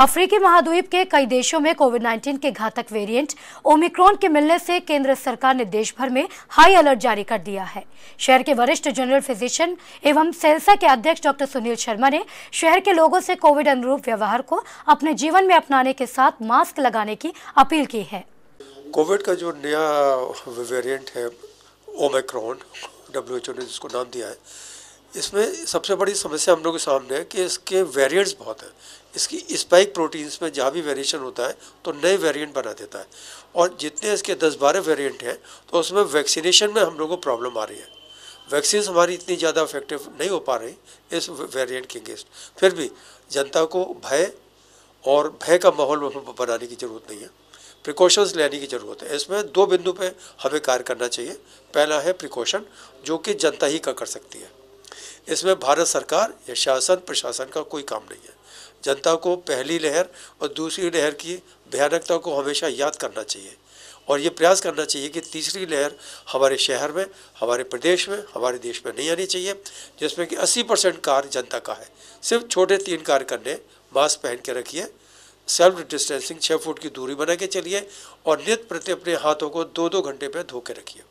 अफ्रीकी महाद्वीप के कई देशों में कोविड 19 के घातक वेरिएंट ओमिक्रॉन के मिलने से केंद्र सरकार ने देश भर में हाई अलर्ट जारी कर दिया है शहर के वरिष्ठ जनरल फिजिशियन एवं सेल्सा के अध्यक्ष डॉक्टर सुनील शर्मा ने शहर के लोगों से कोविड अनुरूप व्यवहार को अपने जीवन में अपनाने के साथ मास्क लगाने की अपील की है कोविड का जो नया वेरियंट है ओमिक्रॉन डब्ल्यू ने जिसको नाम दिया है इसमें सबसे बड़ी समस्या हम लोग के सामने है कि इसके वेरिएंट्स बहुत हैं इसकी स्पाइक प्रोटीन्स में जहाँ भी वेरिएशन होता है तो नए वेरिएंट बना देता है और जितने इसके दस बारह वेरिएंट हैं तो उसमें वैक्सीनेशन में हम लोग को प्रॉब्लम आ रही है वैक्सीन हमारी इतनी ज़्यादा इफेक्टिव नहीं हो पा रही इस वेरियंट के अगेंस्ट फिर भी जनता को भय और भय का माहौल बनाने की ज़रूरत नहीं है प्रिकॉशंस लेने की ज़रूरत है इसमें दो बिंदु पे हमें कार्य करना चाहिए पहला है प्रिकॉशन जो कि जनता ही का कर सकती है इसमें भारत सरकार या शासन प्रशासन का कोई काम नहीं है जनता को पहली लहर और दूसरी लहर की भयानकता को हमेशा याद करना चाहिए और ये प्रयास करना चाहिए कि तीसरी लहर हमारे शहर में हमारे प्रदेश में हमारे देश में नहीं आनी चाहिए जिसमें कि 80 परसेंट कार्य जनता का है सिर्फ छोटे तीन कार्य करने मास्क पहन के रखिए सेल्फ डिस्टेंसिंग छः फुट की दूरी बना के चलिए और नित प्रति अपने हाथों को दो दो घंटे पर धो के रखिए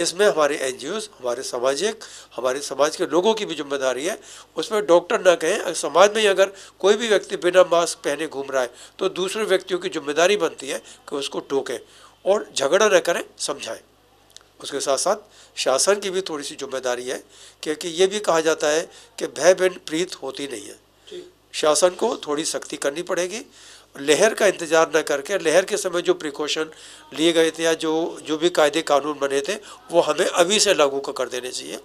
इसमें हमारे एन हमारे सामाजिक हमारे समाज के लोगों की भी जिम्मेदारी है उसमें डॉक्टर ना कहें समाज में ही अगर कोई भी व्यक्ति बिना मास्क पहने घूम रहा है तो दूसरे व्यक्तियों की जिम्मेदारी बनती है कि उसको टोकें और झगड़ा न करें समझाएं उसके साथ साथ शासन की भी थोड़ी सी जिम्मेदारी है क्योंकि ये भी कहा जाता है कि भय बिन प्रीत होती नहीं है शासन को थोड़ी सख्ती करनी पड़ेगी लहर का इंतज़ार न करके लहर के समय जो प्रिकॉशन लिए गए थे या जो जो भी कायदे कानून बने थे वो हमें अभी से लागू कर देने चाहिए